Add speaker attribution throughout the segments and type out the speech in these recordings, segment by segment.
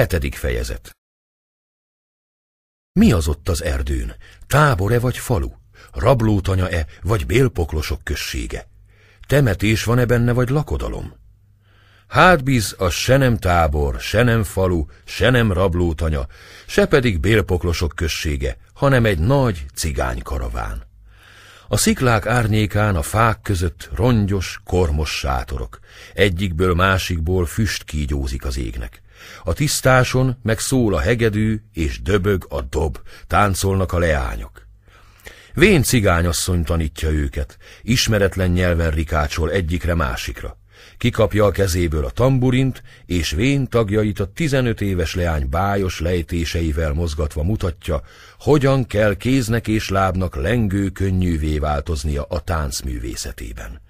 Speaker 1: Hetedik fejezet Mi az ott az erdőn? Tábor-e vagy falu? Rablótanya-e vagy bélpoklosok községe? Temetés van-e benne vagy lakodalom? Hátbiz a se nem tábor, se nem falu, se nem rablótanya, se pedig bélpoklosok községe, hanem egy nagy cigány karaván. A sziklák árnyékán a fák között rongyos, kormos sátorok, egyikből másikból füst kígyózik az égnek. A tisztáson meg szól a hegedű, és döbög a dob, táncolnak a leányok. Vén cigányasszony tanítja őket, ismeretlen nyelven rikácsol egyikre másikra. Kikapja a kezéből a tamburint, és vén tagjait a 15 éves leány bájos lejtéseivel mozgatva mutatja, hogyan kell kéznek és lábnak lengő könnyűvé változnia a táncművészetében.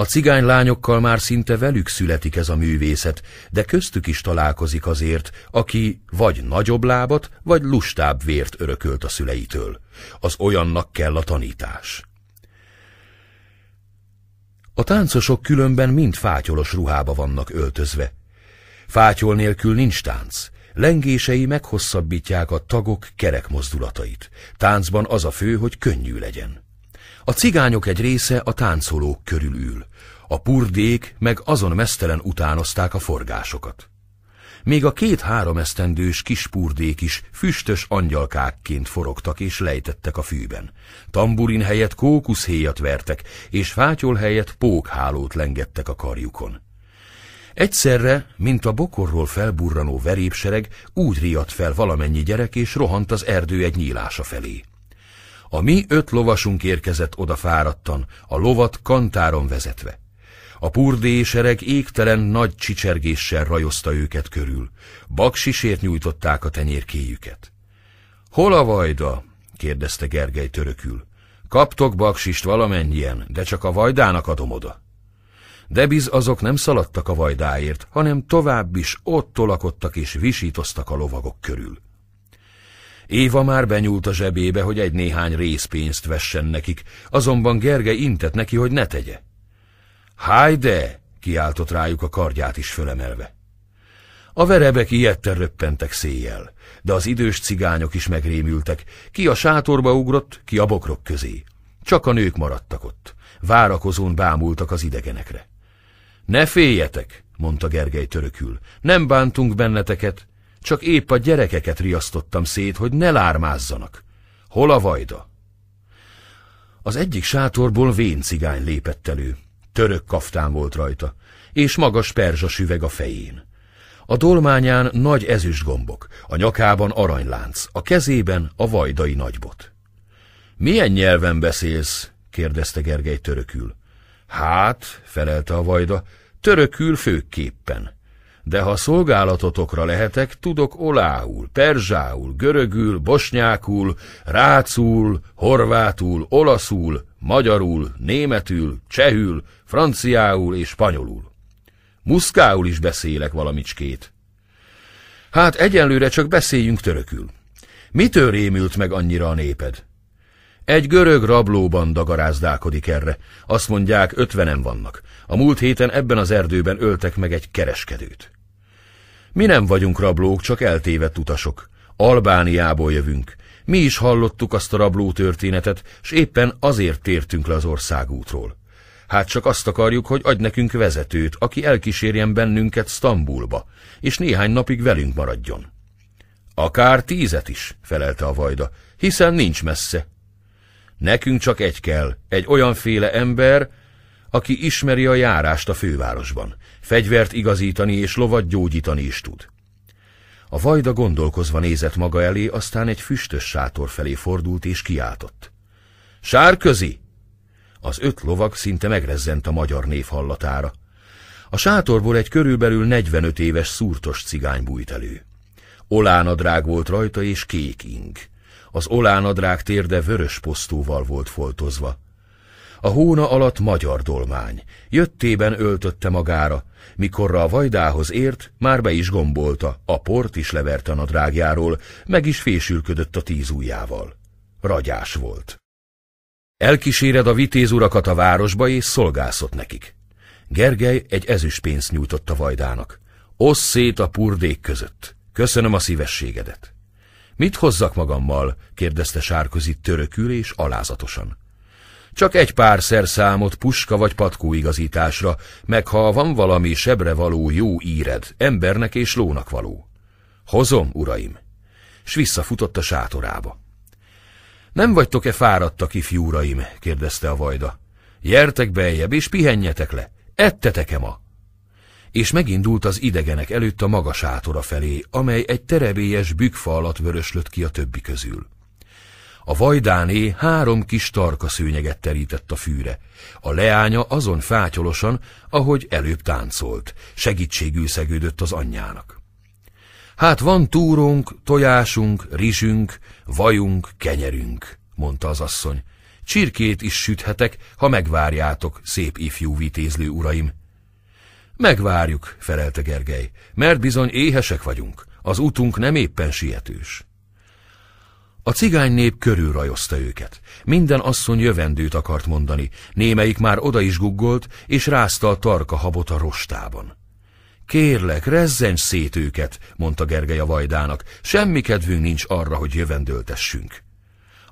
Speaker 1: A cigány lányokkal már szinte velük születik ez a művészet, de köztük is találkozik azért, aki vagy nagyobb lábat, vagy lustább vért örökölt a szüleitől. Az olyannak kell a tanítás. A táncosok különben mind fátyolos ruhába vannak öltözve. Fátyol nélkül nincs tánc, lengései meghosszabbítják a tagok kerek mozdulatait. Táncban az a fő, hogy könnyű legyen. A cigányok egy része a táncolók körül ül a purdék meg azon mesztelen utánozták a forgásokat. Még a két-három esztendős kis purdék is füstös angyalkákként forogtak és lejtettek a fűben. Tamburin helyett kókuszhéjat vertek, és fátyol helyett pókhálót lengettek a karjukon. Egyszerre, mint a bokorról felburranó verépsereg, úgy riadt fel valamennyi gyerek, és rohant az erdő egy nyílása felé. A mi öt lovasunk érkezett oda fáradtan, a lovat kantáron vezetve. A purdésereg égtelen nagy csicsergéssel rajozta őket körül. Baksisért nyújtották a tenyérkéjüket. – Hol a vajda? – kérdezte Gergely törökül. – Kaptok baksist valamennyien, de csak a vajdának adom oda. biz azok nem szaladtak a vajdáért, hanem tovább is ott tolakodtak és visítoztak a lovagok körül. Éva már benyúlt a zsebébe, hogy egy-néhány részpénzt vessen nekik, azonban Gerge intett neki, hogy ne tegye. Háj de! kiáltott rájuk a kardját is fölemelve. A verebek ilyetten röppentek széjjel, de az idős cigányok is megrémültek, ki a sátorba ugrott, ki a bokrok közé. Csak a nők maradtak ott, várakozón bámultak az idegenekre. Ne féljetek, mondta Gergely törökül, nem bántunk benneteket, csak épp a gyerekeket riasztottam szét, hogy ne lármázzanak. Hol a vajda? Az egyik sátorból vén cigány lépett elő, Török kaftán volt rajta, és magas süveg a fején. A dolmányán nagy ezüst gombok, a nyakában aranylánc, a kezében a vajdai nagybot. – Milyen nyelven beszélsz? – kérdezte Gergely törökül. – Hát – felelte a vajda – törökül főképpen. De ha szolgálatotokra lehetek, tudok olául, perzsául, görögül, bosnyákul, rácul, horvátul, olaszul, magyarul, németül, csehül, franciául és spanyolul. Muszkául is beszélek valamicskét. Hát egyenlőre csak beszéljünk törökül. Mitől rémült meg annyira a néped? Egy görög rablóban dagarázdálkodik erre. Azt mondják, ötvenen vannak. A múlt héten ebben az erdőben öltek meg egy kereskedőt. Mi nem vagyunk rablók, csak eltévedt utasok. Albániából jövünk. Mi is hallottuk azt a rabló történetet, s éppen azért tértünk le az országútról. Hát csak azt akarjuk, hogy adj nekünk vezetőt, aki elkísérjen bennünket Sztambulba, és néhány napig velünk maradjon. Akár tízet is, felelte a vajda, hiszen nincs messze. Nekünk csak egy kell, egy olyanféle ember, aki ismeri a járást a fővárosban, fegyvert igazítani és lovat gyógyítani is tud. A vajda gondolkozva nézett maga elé, aztán egy füstös sátor felé fordult és kiáltott. Sárközi! Az öt lovag szinte megrezzent a magyar név hallatára. A sátorból egy körülbelül 45 éves szúrtos cigány bújt elő. Olánadrág volt rajta és kék ing. Az olánadrág térde vörös posztóval volt foltozva. A hóna alatt magyar dolmány. Jöttében öltötte magára, mikorra a vajdához ért, már be is gombolta, a port is leverte a drágjáról, meg is fésülködött a tíz ujjával. Ragyás volt. Elkíséred a vitézurakat a városba, és szolgászott nekik. Gergely egy ezüstpénzt nyújtott a vajdának. Osz szét a purdék között. Köszönöm a szívességedet. Mit hozzak magammal? kérdezte Sárközi törökül és alázatosan. Csak egy pár szerszámot puska vagy patkó igazításra, meg ha van valami sebre való jó íred, embernek és lónak való. Hozom, uraim! S visszafutott a sátorába. Nem vagytok-e fáradtak, ifjúraim? kérdezte a vajda. Jertek beljebb és pihenjetek le, ettetek-e ma? És megindult az idegenek előtt a magas sátora felé, amely egy terebélyes bükfa alatt vöröslött ki a többi közül. A vajdáné három kis tarka szőnyeget terített a fűre. A leánya azon fátyolosan, ahogy előbb táncolt, segítségül szegődött az anyjának. Hát van túrunk, tojásunk, rizsünk, vajunk, kenyerünk, mondta az asszony. Csirkét is süthetek, ha megvárjátok, szép ifjú vitézlő uraim. Megvárjuk, felelte Gergely, mert bizony éhesek vagyunk, az utunk nem éppen sietős. A cigány nép körülrajozta őket. Minden asszony jövendőt akart mondani, némelyik már oda is guggolt, és rázta a tarka habot a rostában. Kérlek, rezzenj szét őket, mondta Gergely a vajdának, semmi kedvünk nincs arra, hogy jövendőltessünk.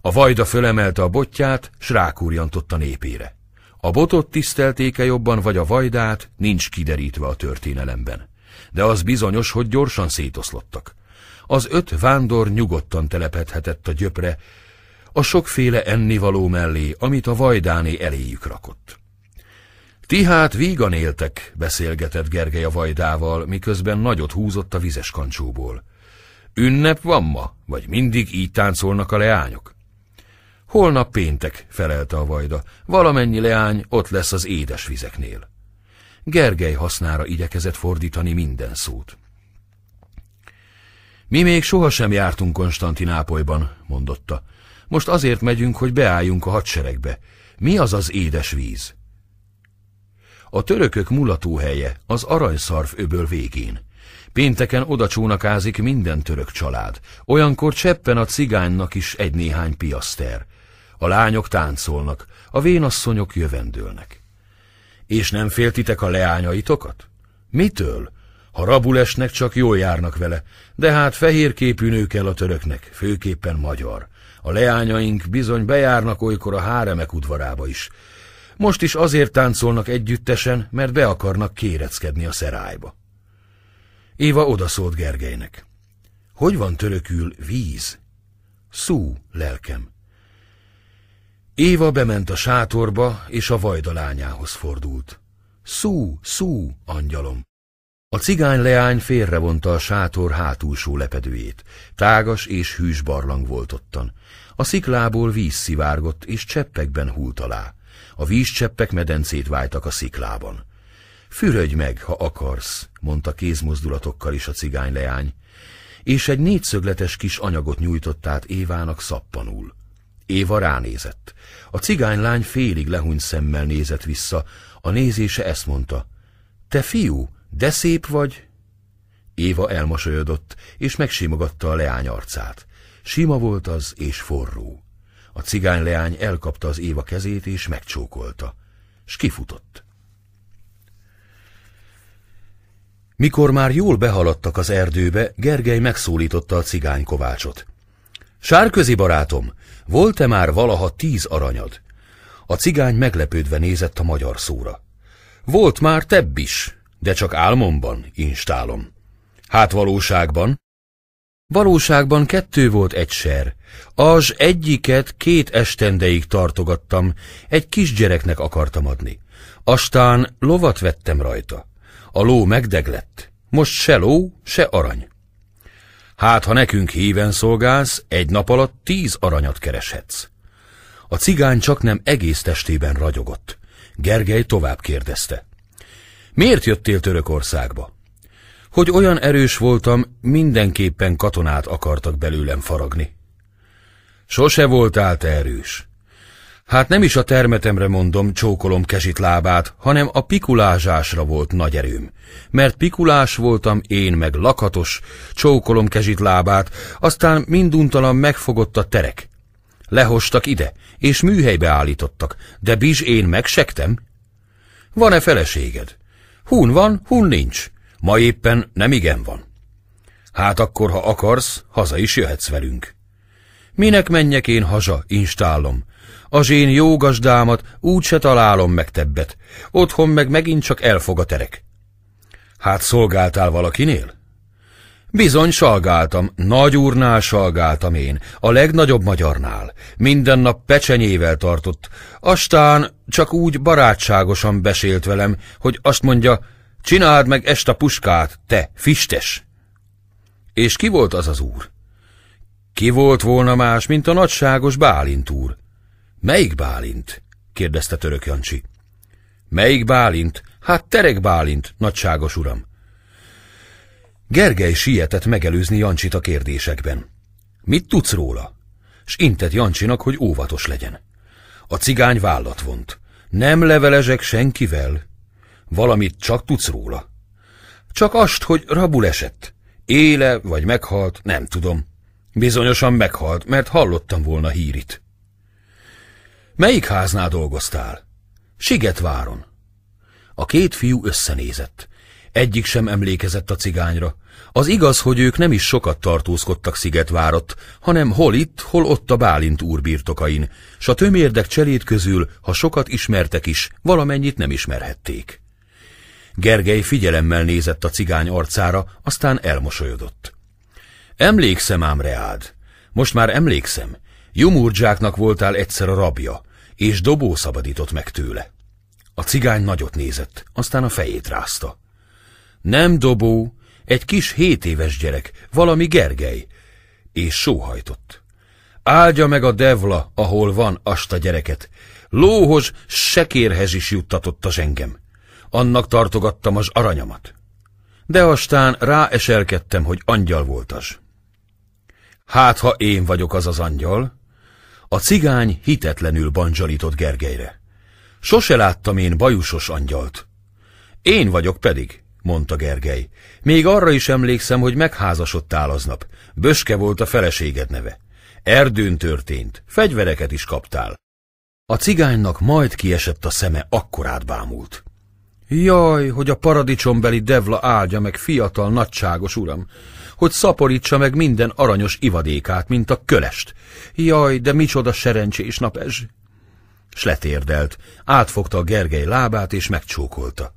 Speaker 1: A vajda fölemelte a botját, s rákúrjantott a népére. A botot tiszteltéke jobban, vagy a vajdát, nincs kiderítve a történelemben. De az bizonyos, hogy gyorsan szétoszlottak. Az öt vándor nyugodtan telepedhetett a gyöpre, a sokféle ennivaló mellé, amit a vajdáné eléjük rakott. Ti hát vígan éltek, beszélgetett Gergely a vajdával, miközben nagyot húzott a vizes kancsóból. Ünnep van ma, vagy mindig így táncolnak a leányok? Holnap péntek, felelte a vajda, valamennyi leány ott lesz az édes vizeknél. Gergely hasznára igyekezett fordítani minden szót. Mi még sohasem jártunk Konstantinápolyban, mondotta. Most azért megyünk, hogy beálljunk a hadseregbe. Mi az az édes víz? A törökök mulatóhelye az aranyszarf öböl végén. Pénteken oda csónakázik minden török család. Olyankor cseppen a cigánynak is egy-néhány piaszter. A lányok táncolnak, a vénasszonyok jövendőlnek. És nem féltitek a leányaitokat? Mitől? Ha rabul esnek, csak jól járnak vele, de hát fehér képű nő kell a töröknek, főképpen magyar. A leányaink bizony bejárnak olykor a háremek udvarába is. Most is azért táncolnak együttesen, mert be akarnak kéreckedni a szerályba. Éva odaszólt Gergelynek. Hogy van törökül víz? Szú, lelkem. Éva bement a sátorba, és a vajdalányához fordult. Szú, szú, angyalom. A cigány leány félrevonta a sátor hátulsó lepedőjét. Tágas és hűs barlang volt ottan. A sziklából víz szivárgott, és cseppekben hult alá. A vízcseppek medencét váltak a sziklában. Fürödj meg, ha akarsz, mondta kézmozdulatokkal is a cigány leány, és egy négyszögletes kis anyagot nyújtott át Évának szappanul. Éva ránézett. A cigánylány félig lehúny szemmel nézett vissza, a nézése ezt mondta. Te fiú, de szép vagy! Éva elmosolyodott, és megsimogatta a leány arcát. Sima volt az, és forró. A cigány leány elkapta az Éva kezét, és megcsókolta. S kifutott. Mikor már jól behaladtak az erdőbe, Gergely megszólította a cigány kovácsot. Sárközi barátom, volt-e már valaha tíz aranyad? A cigány meglepődve nézett a magyar szóra. Volt már tebb is, de csak álmomban instálom. Hát valóságban? Valóságban kettő volt egy ser. Az egyiket két estendeig tartogattam, egy kisgyereknek akartam adni. Aztán lovat vettem rajta. A ló megdeglett. Most se ló, se arany. Hát, ha nekünk híven szolgálsz, egy nap alatt tíz aranyat kereshetsz. A cigány csak nem egész testében ragyogott. Gergely tovább kérdezte. Miért jöttél Törökországba? Hogy olyan erős voltam, mindenképpen katonát akartak belőlem faragni. Sose voltál te erős. Hát nem is a termetemre mondom, csókolom kesit lábát, hanem a pikulázsásra volt nagy erőm. Mert pikulás voltam én meg lakatos, csókolom kesit lábát, aztán minduntalan megfogott a terek. Lehostak ide, és műhelybe állítottak, de bizs én megsegtem. Van-e feleséged? Hun van, hun nincs. Ma éppen nem igen van. Hát akkor, ha akarsz, haza is jöhetsz velünk. Minek menjek én haza, instálom? Az én jó gazdámat úgy se találom meg tebbet. Otthon meg megint csak elfog a terek. Hát szolgáltál valakinél? Bizony salgáltam, nagy úrnál salgáltam én, a legnagyobb magyarnál. Minden nap pecsenyével tartott, aztán csak úgy barátságosan besélt velem, hogy azt mondja, csináld meg ezt a puskát, te, fistes! És ki volt az az úr? Ki volt volna más, mint a nagyságos Bálint úr? Melyik Bálint? kérdezte török Jancsi. Melyik Bálint? Hát Terek Bálint, nagyságos uram. Gergely sietett megelőzni Jancsit a kérdésekben. Mit tudsz róla? S intett Jancsinak, hogy óvatos legyen. A cigány vállat vont. Nem levelezek senkivel. Valamit csak tudsz róla. Csak azt, hogy rabul esett. Éle vagy meghalt, nem tudom. Bizonyosan meghalt, mert hallottam volna hírit. Melyik háznál dolgoztál? Sigetváron. A két fiú összenézett. Egyik sem emlékezett a cigányra. Az igaz, hogy ők nem is sokat tartózkodtak Szigetvárat, hanem hol itt, hol ott a Bálint úr birtokain, s a tömérdek cseléd közül, ha sokat ismertek is, valamennyit nem ismerhették. Gergely figyelemmel nézett a cigány arcára, aztán elmosolyodott. Emlékszem ám reád. Most már emlékszem. Jumurdzsáknak voltál egyszer a rabja, és dobó szabadított meg tőle. A cigány nagyot nézett, aztán a fejét rázta. Nem dobó, egy kis hét éves gyerek, valami Gergely, és sóhajtott. Áldja meg a devla, ahol van azt a gyereket. Lóhoz, sekérhez is juttatott a zsengem. Annak tartogattam az aranyamat. De aztán ráeselkedtem, hogy angyal volt az. Hát, ha én vagyok az az angyal, a cigány hitetlenül banzsalított Gergelyre. Sose láttam én bajusos angyalt. Én vagyok pedig mondta Gergely. Még arra is emlékszem, hogy megházasodtál aznap. Böske volt a feleséged neve. Erdőn történt, fegyvereket is kaptál. A cigánynak majd kiesett a szeme, akkorát bámult. Jaj, hogy a paradicsombeli Devla áldja meg fiatal nagyságos uram, hogy szaporítsa meg minden aranyos ivadékát, mint a kölest. Jaj, de micsoda szerencsés nap ez! S letérdelt, átfogta a Gergely lábát és megcsókolta.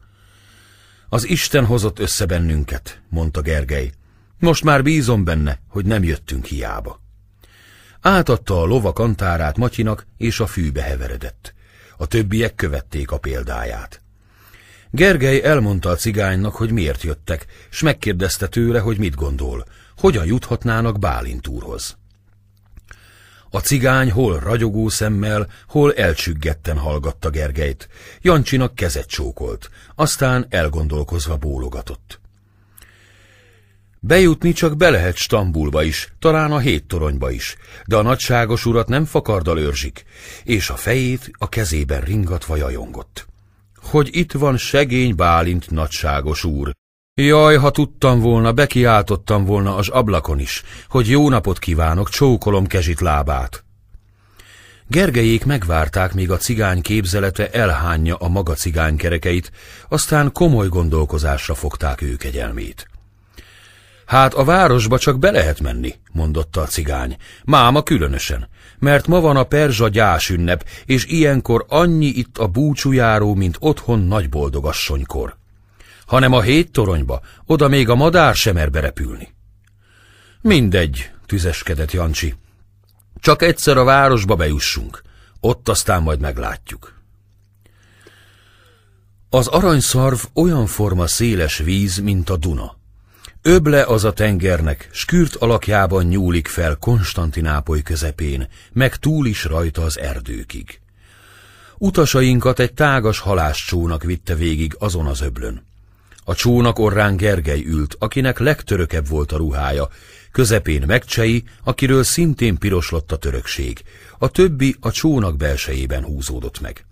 Speaker 1: Az Isten hozott össze bennünket, mondta Gergely. Most már bízom benne, hogy nem jöttünk hiába. Átadta a lovak antárát Matyinak, és a fűbe heveredett. A többiek követték a példáját. Gergely elmondta a cigánynak, hogy miért jöttek, s megkérdezte tőle, hogy mit gondol, hogyan juthatnának Bálint úrhoz. A cigány hol ragyogó szemmel, hol elcsüggetten hallgatta Gergelyt. Jancsinak kezet csókolt, aztán elgondolkozva bólogatott. Bejutni csak be lehet Stambulba is, talán a hét toronyba is, de a nagyságos urat nem fakardal őrzik, és a fejét a kezében ringatva jajongott. Hogy itt van segény Bálint nagyságos úr, Jaj, ha tudtam volna, bekiáltottam volna az ablakon is, hogy jó napot kívánok, csókolom kezit lábát. Gergelyék megvárták, míg a cigány képzelete elhányja a maga cigánykerekeit, aztán komoly gondolkozásra fogták ő kegyelmét. Hát a városba csak be lehet menni, mondotta a cigány, máma különösen, mert ma van a perzsa gyás ünnep, és ilyenkor annyi itt a búcsújáró, mint otthon nagy boldogassonykor hanem a hét toronyba, oda még a madár sem mer berepülni. Mindegy, tüzeskedett Jancsi. Csak egyszer a városba bejussunk, ott aztán majd meglátjuk. Az aranyszarv olyan forma széles víz, mint a Duna. Öble az a tengernek, skürt alakjában nyúlik fel Konstantinápoly közepén, meg túl is rajta az erdőkig. Utasainkat egy tágas haláscsónak vitte végig azon az öblön. A csónak orrán Gergely ült, akinek legtörökebb volt a ruhája, közepén Megcsei, akiről szintén piroslott a törökség, a többi a csónak belsejében húzódott meg.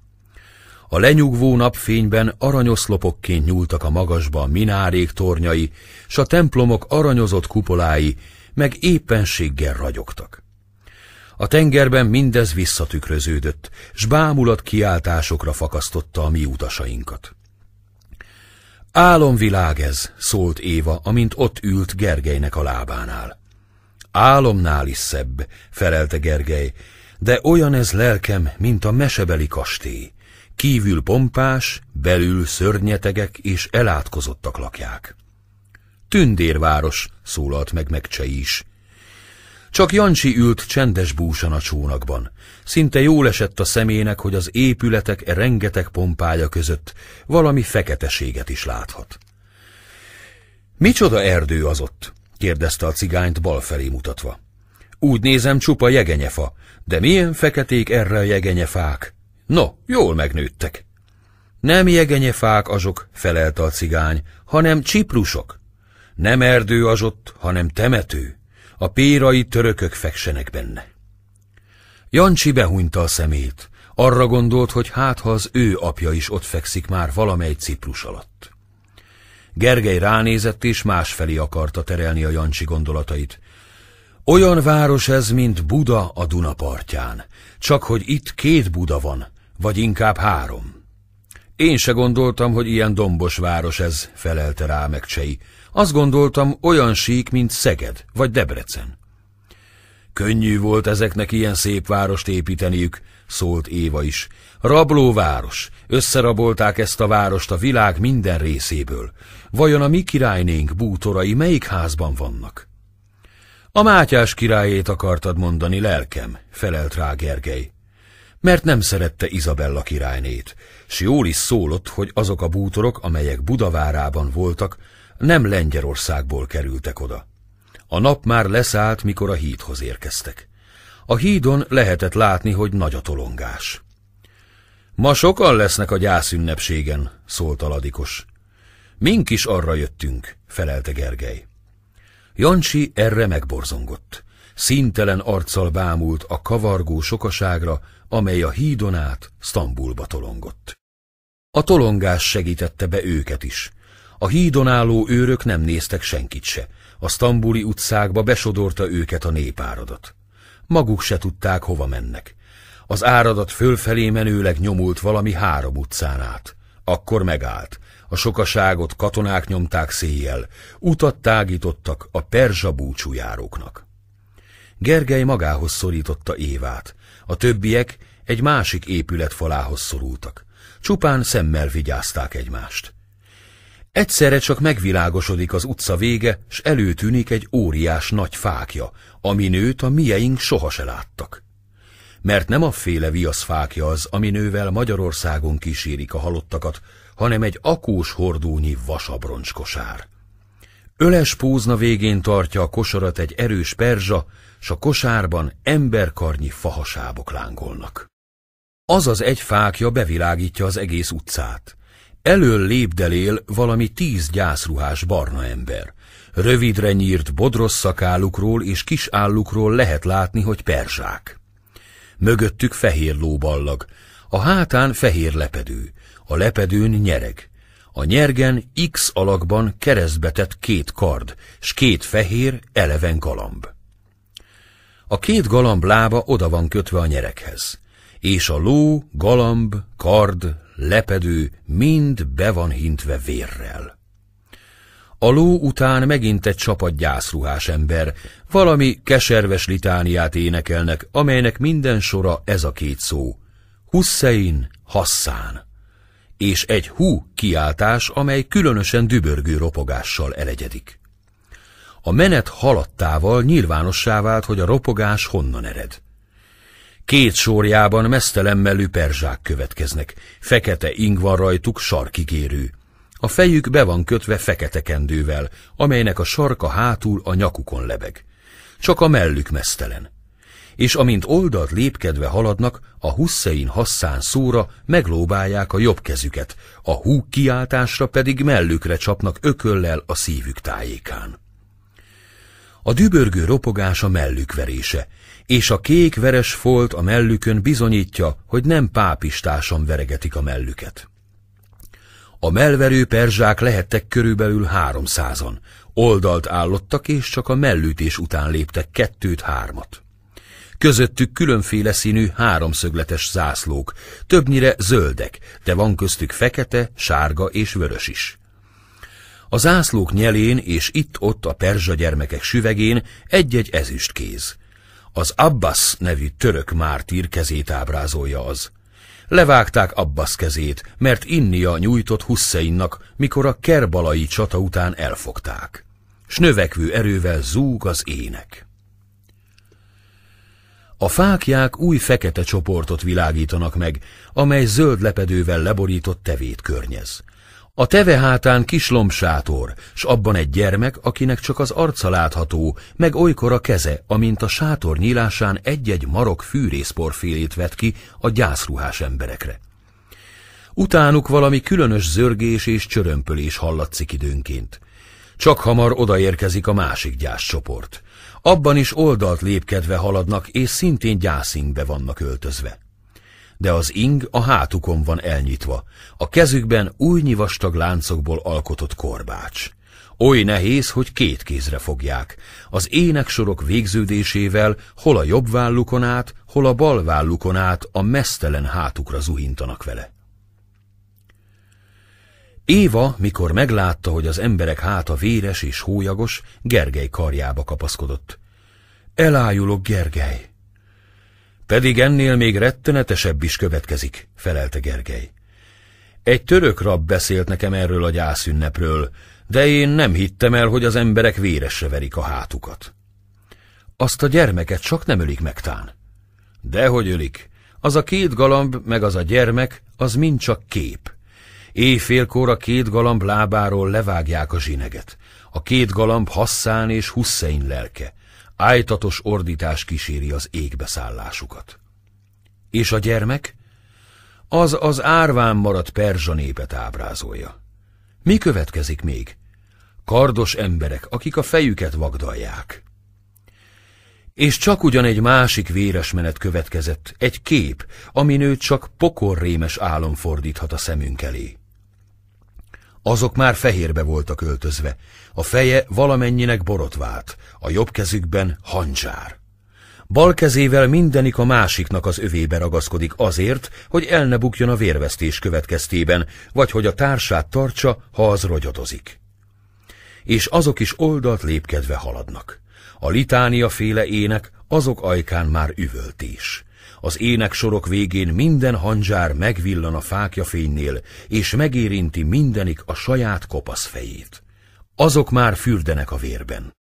Speaker 1: A lenyugvó napfényben aranyoszlopokként nyúltak a magasba a minárék tornyai, s a templomok aranyozott kupolái, meg éppenséggel ragyogtak. A tengerben mindez visszatükröződött, s bámulat kiáltásokra fakasztotta a mi utasainkat. Álomvilág ez, szólt Éva, amint ott ült Gergelynek a lábánál. Álomnál is szebb, felelte Gergely, de olyan ez lelkem, mint a mesebeli kastély. Kívül pompás, belül szörnyetegek és elátkozottak lakják. Tündérváros, szólalt meg megcsei is. Csak Jancsi ült csendes búsan a csónakban. Szinte jól esett a szemének, hogy az épületek e rengeteg pompája között valami feketeséget is láthat. Micsoda erdő az ott? kérdezte a cigányt felé mutatva. Úgy nézem, csupa jegenyefa, de milyen feketék erre a jegenyefák? No, jól megnőttek. Nem jegenyefák azok, felelte a cigány, hanem csiprusok. Nem erdő az ott, hanem temető a pérai törökök feksenek benne. Jancsi behunyta a szemét, arra gondolt, hogy hát ha az ő apja is ott fekszik már valamely ciprus alatt. Gergely ránézett és másfelé akarta terelni a Jancsi gondolatait. Olyan város ez, mint Buda a Duna partján, csak hogy itt két Buda van, vagy inkább három. Én se gondoltam, hogy ilyen dombos város ez, felelte rá megcsei. Azt gondoltam, olyan sík, mint Szeged vagy Debrecen. Könnyű volt ezeknek ilyen szép várost építeniük, szólt Éva is. város, összerabolták ezt a várost a világ minden részéből. Vajon a mi királynénk bútorai melyik házban vannak? A Mátyás királyét akartad mondani, lelkem, felelt rá Gergely. Mert nem szerette Izabella királynét, s jól is szólott, hogy azok a bútorok, amelyek Budavárában voltak, nem Lengyelországból kerültek oda. A nap már leszállt, mikor a hídhoz érkeztek. A hídon lehetett látni, hogy nagy a tolongás. Ma sokan lesznek a gyászünnepségen, szólt a ladikos. Mink is arra jöttünk, felelte Gergely. Jancsi erre megborzongott. Szintelen arccal bámult a kavargó sokaságra, amely a hídon át Sztambulba tolongott. A tolongás segítette be őket is. A hídon álló őrök nem néztek senkit se. A sztambuli utcákba besodorta őket a népáradat. Maguk se tudták, hova mennek. Az áradat fölfelé menőleg nyomult valami három utcán át. Akkor megállt. A sokaságot katonák nyomták széjjel, utat tágítottak a perzsa búcsújáróknak. Gergely magához szorította Évát, a többiek egy másik épület falához szorultak. Csupán szemmel vigyázták egymást. Egyszerre csak megvilágosodik az utca vége, s előtűnik egy óriás nagy fákja, ami nőt a mieink soha se láttak. Mert nem a féle viaszfákja az, ami nővel Magyarországon kísérik a halottakat, hanem egy akós hordónyi kosár. Öles púzna végén tartja a kosarat egy erős perzsa, s a kosárban emberkarnyi fahasábok lángolnak. Az az egy fákja bevilágítja az egész utcát. Elől lépdelél valami tíz gyászruhás barna ember. Rövidre nyírt bodros szakálukról és kis állukról lehet látni, hogy perzsák. Mögöttük fehér lóballag, a hátán fehér lepedő, a lepedőn nyereg. A nyergen X alakban keresztbetett két kard, s két fehér, eleven galamb. A két galamb lába oda van kötve a nyerekhez, és a ló, galamb, kard, lepedő mind be van hintve vérrel. A ló után megint egy csapat gyászruhás ember, valami keserves litániát énekelnek, amelynek minden sora ez a két szó. Hussein, Hassán. És egy hú kiáltás, amely különösen dübörgő ropogással elegyedik. A menet haladtával nyilvánossá vált, hogy a ropogás honnan ered. Két sorjában mesztelemmelű perzsák következnek, fekete ing van rajtuk sarkigérő. A fejük be van kötve fekete kendővel, amelynek a sarka hátul a nyakukon lebeg. Csak a mellük mesztelen. És amint oldalt lépkedve haladnak, a husszein hasszán szóra meglóbálják a jobb kezüket, a hú kiáltásra pedig mellükre csapnak ököllel a szívük tájékán. A dübörgő ropogás a mellükverése, és a kék-veres folt a mellükön bizonyítja, hogy nem pápistásan veregetik a mellüket. A melverő perzsák lehettek körülbelül háromszázan, oldalt állottak és csak a mellütés után léptek kettőt-hármat. Közöttük különféle színű háromszögletes zászlók, többnyire zöldek, de van köztük fekete, sárga és vörös is. A zászlók nyelén és itt-ott a perzsa gyermekek süvegén egy-egy kéz – az Abbas nevű török mártír kezét ábrázolja az. Levágták Abbas kezét, mert Innia nyújtott Husseinnak, mikor a kerbalai csata után elfogták. S növekvő erővel zúg az ének. A fákják új fekete csoportot világítanak meg, amely zöld lepedővel leborított tevét környez. A teve hátán kis lombsátor, s abban egy gyermek, akinek csak az arca látható, meg olykor a keze, amint a sátor nyílásán egy-egy marok fűrészporfélét vet ki a gyászruhás emberekre. Utánuk valami különös zörgés és csörömpölés hallatszik időnként. Csak hamar odaérkezik a másik gyászcsoport. Abban is oldalt lépkedve haladnak, és szintén gyászingbe vannak öltözve de az ing a hátukon van elnyitva, a kezükben újnyi vastag láncokból alkotott korbács. Oly nehéz, hogy két kézre fogják. Az éneksorok végződésével hol a jobb vállukon át, hol a bal vállukon át a mesztelen hátukra zuhintanak vele. Éva, mikor meglátta, hogy az emberek háta véres és hólyagos, Gergely karjába kapaszkodott. Elájulok, Gergely! Pedig ennél még rettenetesebb is következik, felelte Gergely. Egy török rab beszélt nekem erről a gyászünnepről, de én nem hittem el, hogy az emberek véresre verik a hátukat. Azt a gyermeket csak nem ölik meg tán. Dehogy ölik. Az a két galamb, meg az a gyermek, az mind csak kép. Éjfélkor a két galamb lábáról levágják a zsineget. A két galamb Hasszán és Hussein lelke. Ájtatos ordítás kíséri az égbeszállásukat. És a gyermek? Az az árván maradt perzsa népet ábrázolja. Mi következik még? Kardos emberek, akik a fejüket vagdalják. És csak ugyan egy másik véres menet következett, egy kép, amin ő csak pokorrémes álom fordíthat a szemünk elé. Azok már fehérbe voltak öltözve, a feje valamennyinek borotvált, a jobb kezükben hancsár. Bal kezével mindenik a másiknak az övébe ragaszkodik azért, hogy el ne bukjon a vérvesztés következtében, vagy hogy a társát tartsa, ha az rogyotozik. És azok is oldalt lépkedve haladnak. A litánia féle ének azok ajkán már üvöltés. Az éneksorok végén minden hangyár megvillan a fákja fénynél, és megérinti mindenik a saját kopasz fejét. Azok már fürdenek a vérben.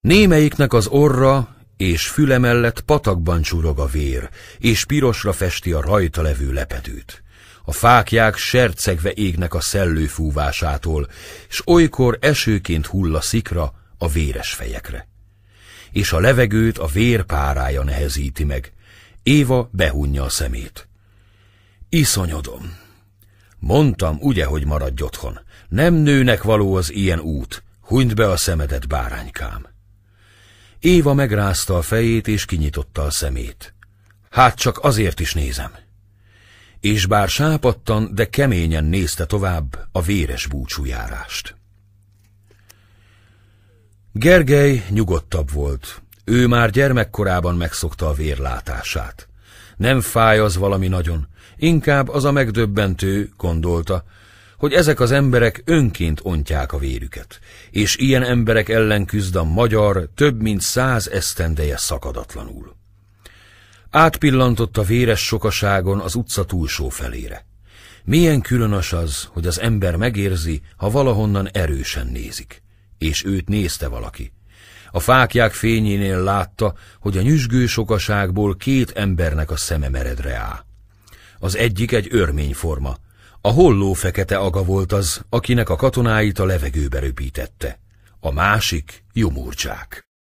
Speaker 1: Némelyiknek az orra és füle mellett patakban csurog a vér, és pirosra festi a rajta levő lepedőt. A fákják sercegve égnek a szellő fúvásától, és olykor esőként hull a szikra a véres fejekre. És a levegőt a vér párája nehezíti meg, Éva behunja a szemét. Iszonyodom. Mondtam, ugye, hogy maradj otthon. Nem nőnek való az ilyen út. Hunyd be a szemedet, báránykám. Éva megrázta a fejét és kinyitotta a szemét. Hát csak azért is nézem. És bár sápadtan, de keményen nézte tovább a véres búcsújárást. Gergely nyugodtabb volt, ő már gyermekkorában megszokta a vérlátását. Nem fáj az valami nagyon, inkább az a megdöbbentő, gondolta, hogy ezek az emberek önként ontják a vérüket, és ilyen emberek ellen küzd a magyar több mint száz esztendeje szakadatlanul. Átpillantott a véres sokaságon az utca túlsó felére. Milyen különös az, hogy az ember megérzi, ha valahonnan erősen nézik. És őt nézte valaki. A fákják fényénél látta, hogy a nyüzsgő sokaságból két embernek a szeme meredre áll. Az egyik egy örményforma. A holló fekete aga volt az, akinek a katonáit a levegőbe röpítette. A másik jomurcsák.